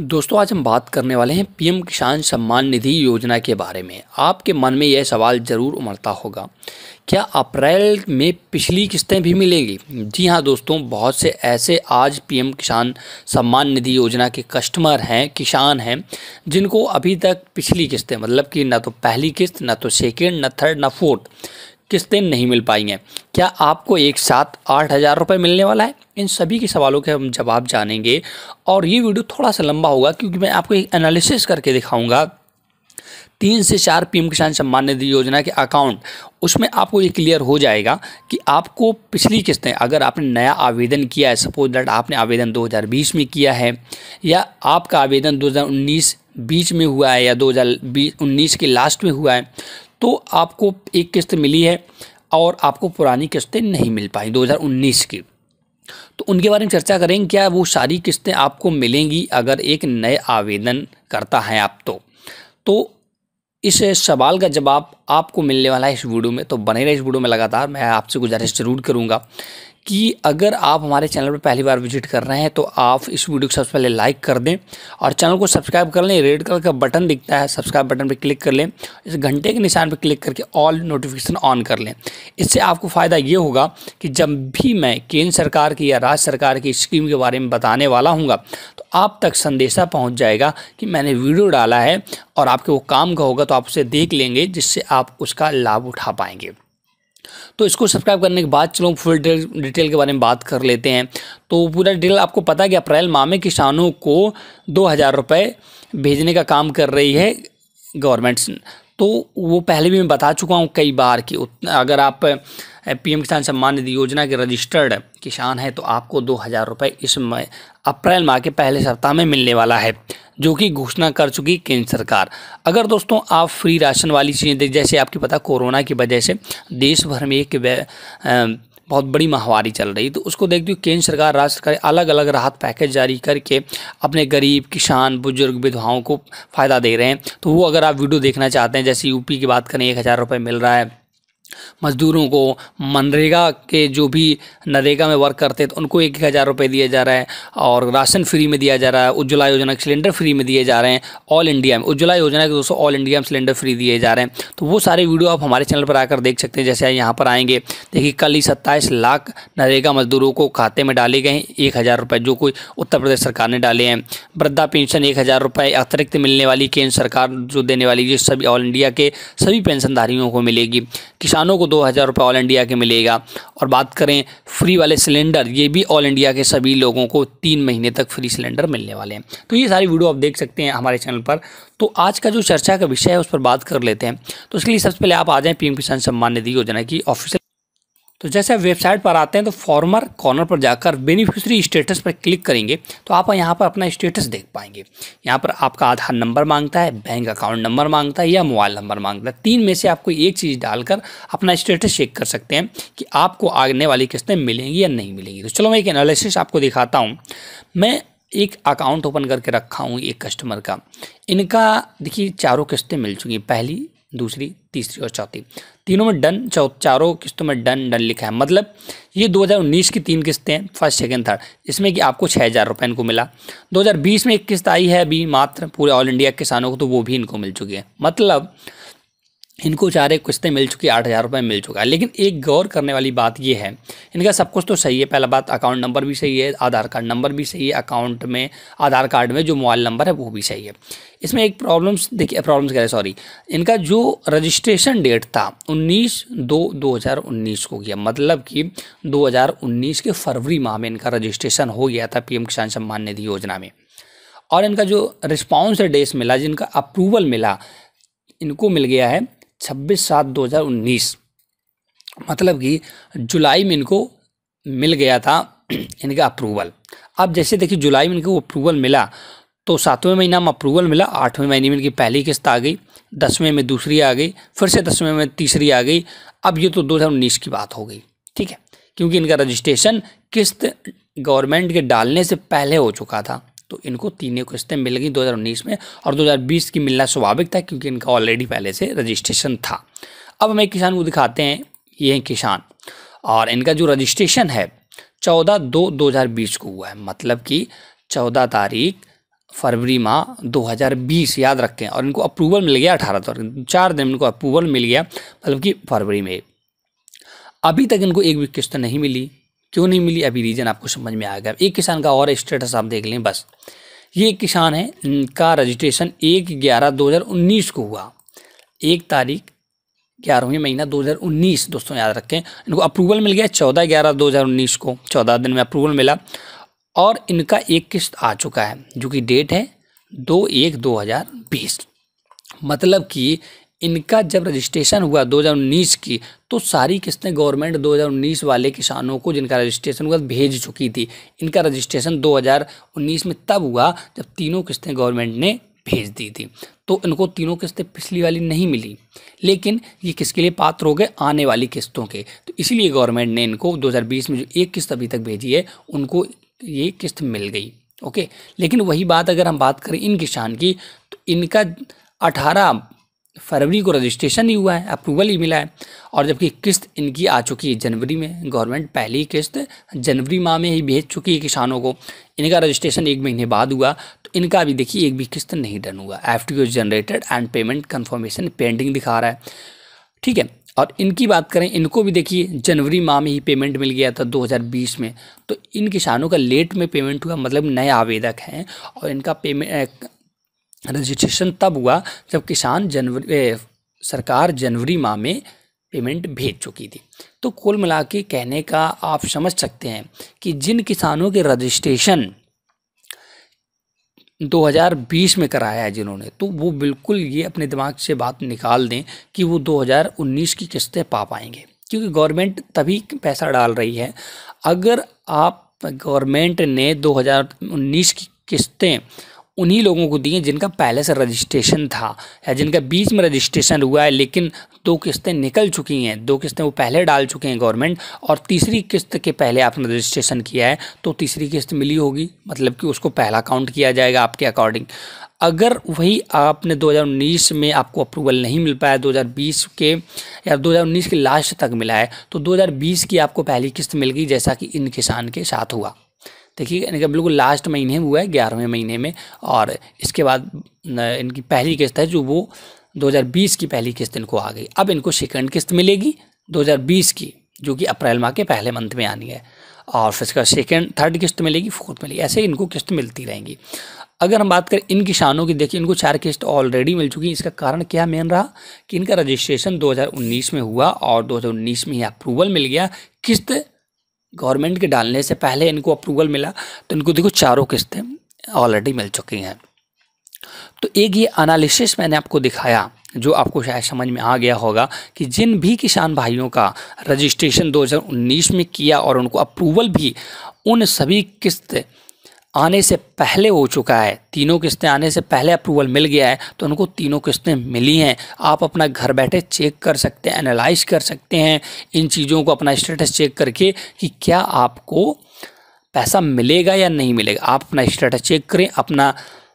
दोस्तों आज हम बात करने वाले हैं पीएम किसान सम्मान निधि योजना के बारे में आपके मन में यह सवाल ज़रूर उमड़ता होगा क्या अप्रैल में पिछली किस्तें भी मिलेंगी जी हाँ दोस्तों बहुत से ऐसे आज पीएम किसान सम्मान निधि योजना के कस्टमर हैं किसान हैं जिनको अभी तक पिछली किस्तें मतलब कि ना तो पहली किस्त ना तो सेकेंड ना थर्ड ना फोर्थ किस्तें नहीं मिल पाई हैं क्या आपको एक साथ आठ हज़ार रुपये मिलने वाला है इन सभी के सवालों के हम जवाब जानेंगे और ये वीडियो थोड़ा सा लंबा होगा क्योंकि मैं आपको एक एनालिसिस करके दिखाऊंगा तीन से चार पीएम किसान सम्मान निधि योजना के अकाउंट उसमें आपको ये क्लियर हो जाएगा कि आपको पिछली किस्तें अगर आपने नया आवेदन किया है सपोज दैट आपने आवेदन 2020 में किया है या आपका आवेदन 2019 बीच में हुआ है या 2019 के लास्ट में हुआ है तो आपको एक किस्त मिली है और आपको पुरानी किस्तें नहीं मिल पाई 2019 की तो उनके बारे में चर्चा करेंगे क्या वो सारी किस्तें आपको मिलेंगी अगर एक नए आवेदन करता है आप तो तो इस सवाल का जवाब आपको मिलने वाला है इस वीडियो में तो बने रहे इस वीडियो में लगातार मैं आपसे गुजारिश ज़रूर करूँगा कि अगर आप हमारे चैनल पर पहली बार विजिट कर रहे हैं तो आप इस वीडियो को सबसे पहले लाइक कर दें और चैनल को सब्सक्राइब कर लें रेड कलर का बटन दिखता है सब्सक्राइब बटन पर क्लिक कर लें इस घंटे के निशान पर क्लिक करके ऑल नोटिफिकेशन ऑन कर लें इससे आपको फ़ायदा ये होगा कि जब भी मैं केंद्र सरकार की या राज्य सरकार की स्कीम के बारे में बताने वाला हूँ तो आप तक संदेशा पहुँच जाएगा कि मैंने वीडियो डाला है और आपके वो काम का होगा तो आप उसे देख लेंगे जिससे आप उसका लाभ उठा पाएंगे तो इसको सब्सक्राइब करने के बाद चलो फुल डिटेल के बारे में बात कर लेते हैं तो पूरा डिटेल आपको पता है कि अप्रैल माह में किसानों को दो हज़ार रुपये भेजने का काम कर रही है गवर्नमेंट तो वो पहले भी मैं बता चुका हूँ कई बार कि अगर आप पीएम किसान सम्मान निधि योजना के रजिस्टर्ड किसान हैं तो आपको दो हज़ार रुपये इस अप्रैल माह के पहले सप्ताह में मिलने वाला है जो कि घोषणा कर चुकी केंद्र सरकार अगर दोस्तों आप फ्री राशन वाली चीज़ें जैसे आपकी पता कोरोना की वजह से देश भर में एक बहुत बड़ी महामारी चल रही तो उसको देखते हुए केंद्र सरकार राज्य सरकार अलग अलग राहत पैकेज जारी करके अपने गरीब किसान बुजुर्ग विधवाओं को फ़ायदा दे रहे हैं तो वो अगर आप वीडियो देखना चाहते हैं जैसे यूपी की बात करें एक हज़ार रुपये मिल रहा है मज़दूरों को मनरेगा के जो भी नरेगा में वर्क करते हैं तो उनको एक एक हज़ार रुपये दिया जा रहा है और राशन फ्री में दिया जा रहा है उज्ज्वला योजना के सिलेंडर फ्री में दिए जा रहे हैं ऑल इंडिया में उज्ज्वला योजना के दोस्तों ऑल इंडिया में सिलेंडर फ्री दिए जा रहे हैं तो वो सारे वीडियो आप हमारे चैनल पर आकर देख सकते हैं जैसे यहाँ पर आएंगे देखिए कल ही सत्ताईस लाख नरेगा मजदूरों को खाते में डाले गए एक हज़ार रुपये जो कोई उत्तर प्रदेश सरकार ने डाले हैं वृद्धा पेंशन एक हज़ार रुपये अतिरिक्त मिलने वाली केंद्र सरकार जो देने वाली ये सभी ऑल इंडिया के सभी पेंशनधारियों को मिलेगी किसान किसानों को दो हज़ार रुपये ऑल इंडिया के मिलेगा और बात करें फ्री वाले सिलेंडर ये भी ऑल इंडिया के सभी लोगों को तीन महीने तक फ्री सिलेंडर मिलने वाले हैं तो ये सारी वीडियो आप देख सकते हैं हमारे चैनल पर तो आज का जो चर्चा का विषय है उस पर बात कर लेते हैं तो इसके लिए सबसे पहले आप आ जाएँ पी किसान सम्मान निधि योजना की ऑफिशियल तो जैसे आप वेबसाइट पर आते हैं तो फॉर्मर कॉर्नर पर जाकर बेनिफिशरी स्टेटस पर क्लिक करेंगे तो आप यहाँ पर अपना स्टेटस देख पाएंगे यहाँ पर आपका आधार नंबर मांगता है बैंक अकाउंट नंबर मांगता है या मोबाइल नंबर मांगता है तीन में से आपको एक चीज़ डालकर अपना स्टेटस चेक कर सकते हैं कि आपको आगने वाली किस्तें मिलेंगी या नहीं मिलेंगी तो चलो मैं एक एनालिसिस आपको दिखाता हूँ मैं एक अकाउंट ओपन करके रखा हूँ एक कस्टमर का इनका देखिए चारों किस्तें मिल चुकी हैं पहली दूसरी तीसरी और चौथी तीनों में डन चारों किस्तों में डन डन लिखा है मतलब ये 2019 की तीन किस्तें हैं फर्स्ट सेकेंड थर्ड इसमें कि आपको छः हज़ार रुपये इनको मिला 2020 में एक किस्त आई है अभी मात्र पूरे ऑल इंडिया किसानों को तो वो भी इनको मिल चुकी है मतलब इनको चारे किस्तें मिल चुकी आठ हज़ार रुपये मिल चुका है लेकिन एक गौर करने वाली बात यह है इनका सब कुछ तो सही है पहला बात अकाउंट नंबर भी सही है आधार कार्ड नंबर भी सही है अकाउंट में आधार कार्ड में जो मोबाइल नंबर है वो भी सही है इसमें एक प्रॉब्लम्स देखिए प्रॉब्लम्स कह रहे सॉरी इनका जो रजिस्ट्रेशन डेट था उन्नीस दो दो हज़ार उन्नीस को किया मतलब कि दो हज़ार उन्नीस के फरवरी माह में इनका रजिस्ट्रेशन हो गया था पी किसान सम्मान निधि योजना में और इनका जो रिस्पॉन्स डेस मिला जिनका अप्रूवल मिला इनको मिल गया है छब्बीस सात दो हज़ार उन्नीस मतलब कि जुलाई में इनको मिल गया था इनका अप्रूवल अब जैसे देखिए जुलाई में इनको अप्रूवल मिला तो सातवें महीना में अप्रूवल मिला आठवें महीने में इनकी पहली किस्त आ गई दसवें में दूसरी आ गई फिर से दसवें में तीसरी आ गई अब ये तो 2019 की बात हो गई ठीक है क्योंकि इनका रजिस्ट्रेशन किस्त गवर्नमेंट के डालने से पहले हो चुका था तो इनको तीनों किस्तें मिल गई 2019 में और 2020 की मिलना स्वाभाविक था क्योंकि इनका ऑलरेडी पहले से रजिस्ट्रेशन था अब हम एक किसान को दिखाते हैं ये हैं किसान और इनका जो रजिस्ट्रेशन है चौदह दो दो हज़ार बीस को हुआ है मतलब कि चौदह तारीख फरवरी माह 2020 याद रखें और इनको अप्रूवल मिल गया अठारह तारीख चार दिन इनको अप्रूवल मिल गया मतलब कि फरवरी में अभी तक इनको एक भी किस्त नहीं मिली क्यों नहीं मिली अभी रीज़न आपको समझ में आ गया एक किसान का और स्टेटस आप देख लें बस ये किसान है इनका रजिस्ट्रेशन एक ग्यारह दो हज़ार उन्नीस को हुआ एक तारीख ग्यारहवीं महीना 2019 दोस्तों याद रखें इनको अप्रूवल मिल गया चौदह ग्यारह 2019 को चौदह दिन में अप्रूवल मिला और इनका एक किस्त आ चुका है जो कि डेट है दो एक दो हज़ार बीस मतलब कि इनका जब रजिस्ट्रेशन हुआ 2019 की तो सारी किस्तें गवर्नमेंट 2019 वाले किसानों को जिनका रजिस्ट्रेशन हुआ भेज चुकी थी इनका रजिस्ट्रेशन 2019 में तब हुआ जब तीनों किस्तें गवर्नमेंट ने भेज दी थी तो इनको तीनों किस्तें पिछली वाली नहीं मिली लेकिन ये किसके लिए पात्र हो गए आने वाली किस्तों के तो इसीलिए गवर्नमेंट ने इनको 2020 में जो एक किस्त अभी तक भेजी है उनको ये किस्त मिल गई ओके लेकिन वही बात अगर हम बात करें इन किसान की तो इनका 18 फरवरी को रजिस्ट्रेशन ही हुआ है अप्रूवल ही मिला है और जबकि किस्त इनकी आ चुकी है जनवरी में गवर्नमेंट पहली किस्त जनवरी माह में ही भेज चुकी है किसानों को इनका रजिस्ट्रेशन एक महीने बाद हुआ तो इनका भी देखिए एक भी किस्त नहीं डन हुआ F T generated and payment confirmation pending दिखा रहा है ठीक है और इनकी बात करें इनको भी देखिए जनवरी माह में ही पेमेंट मिल गया था 2020 में तो इन किसानों का लेट में पेमेंट हुआ मतलब नए आवेदक हैं और इनका पेमेंट रजिस्ट्रेशन तब हुआ जब किसान जनवरी सरकार जनवरी माह में पेमेंट भेज चुकी थी तो कुल मिला के कहने का आप समझ सकते हैं कि जिन किसानों के रजिस्ट्रेशन 2020 में कराया है जिन्होंने तो वो बिल्कुल ये अपने दिमाग से बात निकाल दें कि वो 2019 की किस्तें पा पाएंगे क्योंकि गवर्नमेंट तभी पैसा डाल रही है अगर आप गवर्नमेंट ने 2019 की किस्तें उन्हीं लोगों को दिए जिनका पहले से रजिस्ट्रेशन था या जिनका बीच में रजिस्ट्रेशन हुआ है लेकिन दो किस्तें निकल चुकी हैं दो किस्तें वो पहले डाल चुके हैं गवर्नमेंट और तीसरी किस्त के पहले आपने रजिस्ट्रेशन किया है तो तीसरी किस्त मिली होगी मतलब कि उसको पहला काउंट किया जाएगा आपके अकॉर्डिंग अगर वही आपने 2019 में आपको अप्रूवल नहीं मिल पाया 2020 के या 2019 के लास्ट तक मिला है तो 2020 की आपको पहली किस्त मिल गई जैसा कि इन किसान के साथ हुआ देखिए इनका बिल्कुल लास्ट महीने हुआ है ग्यारहवें महीने में और इसके बाद इनकी पहली किस्त है जो वो 2020 की पहली किस्त इनको आ गई अब इनको सेकंड किस्त मिलेगी 2020 की जो कि अप्रैल माह के पहले मंथ में आनी है और फिर इसका सेकेंड थर्ड किस्त मिलेगी फोर्थ मिलेगी ऐसे इनको किस्त मिलती रहेंगी अगर हम बात करें इन किसानों की देखिए इनको चार किस्त ऑलरेडी मिल चुकी है इसका कारण क्या मेन रहा कि इनका रजिस्ट्रेशन 2019 में हुआ और 2019 में ही अप्रूवल मिल गया किस्त गवर्नमेंट के डालने से पहले इनको अप्रूवल मिला तो इनको देखो चारों किस्तें ऑलरेडी मिल चुकी हैं तो एक ये अनालिसिस मैंने आपको दिखाया जो आपको शायद समझ में आ गया होगा कि जिन भी किसान भाइयों का रजिस्ट्रेशन 2019 में किया और उनको अप्रूवल भी उन सभी किस्त आने से पहले हो चुका है तीनों किस्तें आने से पहले अप्रूवल मिल गया है तो उनको तीनों किस्तें मिली हैं आप अपना घर बैठे चेक कर सकते हैं एनालाइज कर सकते हैं इन चीज़ों को अपना स्टेटस चेक करके कि क्या आपको पैसा मिलेगा या नहीं मिलेगा आप अपना स्टेटस चेक करें अपना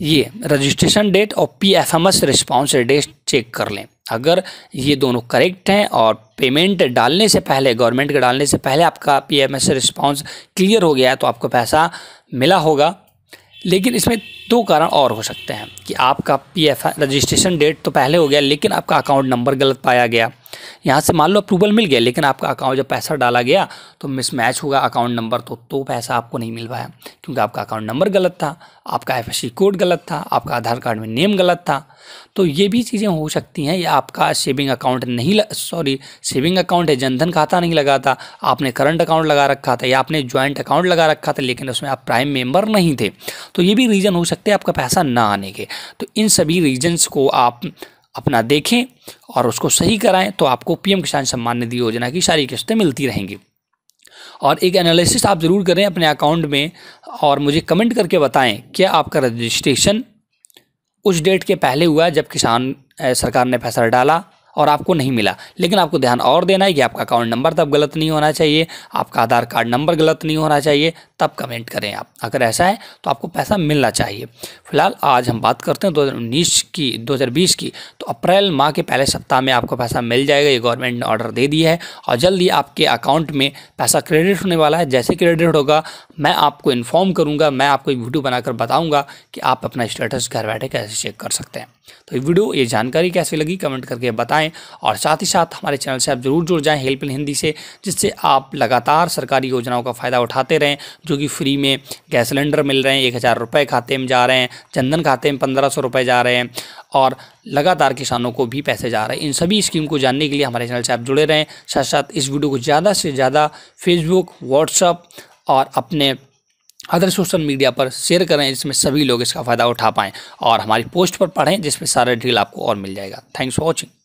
ये रजिस्ट्रेशन डेट और P F M S response date check कर लें अगर ये दोनों करेक्ट हैं और पेमेंट डालने से पहले गवर्नमेंट के डालने से पहले आपका P M S response clear हो गया है तो आपको पैसा मिला होगा लेकिन इसमें दो कारण और हो सकते हैं कि आपका पी एफ रजिस्ट्रेशन डेट तो पहले हो गया लेकिन आपका अकाउंट नंबर गलत पाया गया यहाँ से मान लो अप्रूवल मिल गया लेकिन आपका अकाउंट जब पैसा डाला गया तो मिसमैच होगा अकाउंट नंबर तो तो पैसा आपको नहीं मिल पाया क्योंकि आपका अकाउंट नंबर गलत था आपका एफ कोड गलत था आपका आधार कार्ड में नेम गलत था तो ये भी चीज़ें हो सकती हैं या आपका सेविंग अकाउंट नहीं सॉरी सेविंग अकाउंट है जनधन खाता नहीं लगा था आपने करंट अकाउंट लगा रखा था या आपने ज्वाइंट अकाउंट लगा रखा था लेकिन उसमें आप प्राइम मेम्बर नहीं थे तो ये भी रीज़न हो सकते हैं आपका पैसा ना आने के तो इन सभी रीजन्स को आप अपना देखें और उसको सही कराएं तो आपको पीएम किसान सम्मान निधि योजना की सारी किस्तें मिलती रहेंगी और एक एनालिसिस आप ज़रूर करें अपने अकाउंट में और मुझे कमेंट करके बताएं क्या आपका रजिस्ट्रेशन उस डेट के पहले हुआ जब किसान सरकार ने फैसला डाला और आपको नहीं मिला लेकिन आपको ध्यान और देना है कि आपका अकाउंट नंबर तब गलत नहीं होना चाहिए आपका आधार कार्ड नंबर गलत नहीं होना चाहिए तब कमेंट करें आप अगर ऐसा है तो आपको पैसा मिलना चाहिए फिलहाल आज हम बात करते हैं दो की दो की तो अप्रैल माह के पहले सप्ताह में आपको पैसा मिल जाएगा ये गवर्नमेंट ने ऑर्डर दे दिया है और जल्द ही आपके अकाउंट में पैसा क्रेडिट होने वाला है जैसे क्रेडिट होगा मैं आपको इन्फॉर्म करूँगा मैं आपको एक वीडियो बनाकर बताऊँगा कि आप अपना स्टेटस घर बैठे कैसे चेक कर सकते हैं तो वीडियो ये जानकारी कैसे लगी कमेंट करके बताएं और साथ ही साथ हमारे चैनल से आप जरूर जुड़ जाएं इन हिंदी से जिससे आप लगातार सरकारी योजनाओं का फ़ायदा उठाते रहें जो कि फ्री में गैस सिलेंडर मिल रहे हैं एक हज़ार रुपये खाते में जा रहे हैं चंदन खाते में पंद्रह सौ रुपये जा रहे हैं और लगातार किसानों को भी पैसे जा रहे हैं इन सभी स्कीम को जानने के लिए हमारे चैनल से आप जुड़े रहें साथ साथ इस वीडियो को ज़्यादा से ज़्यादा फेसबुक व्हाट्सअप और अपने अदर सोशल मीडिया पर शेयर करें जिसमें सभी लोग इसका फ़ायदा उठा पाएँ और हमारी पोस्ट पर पढ़ें जिसमें सारा डिटेल आपको और मिल जाएगा थैंक्स फॉर वॉचिंग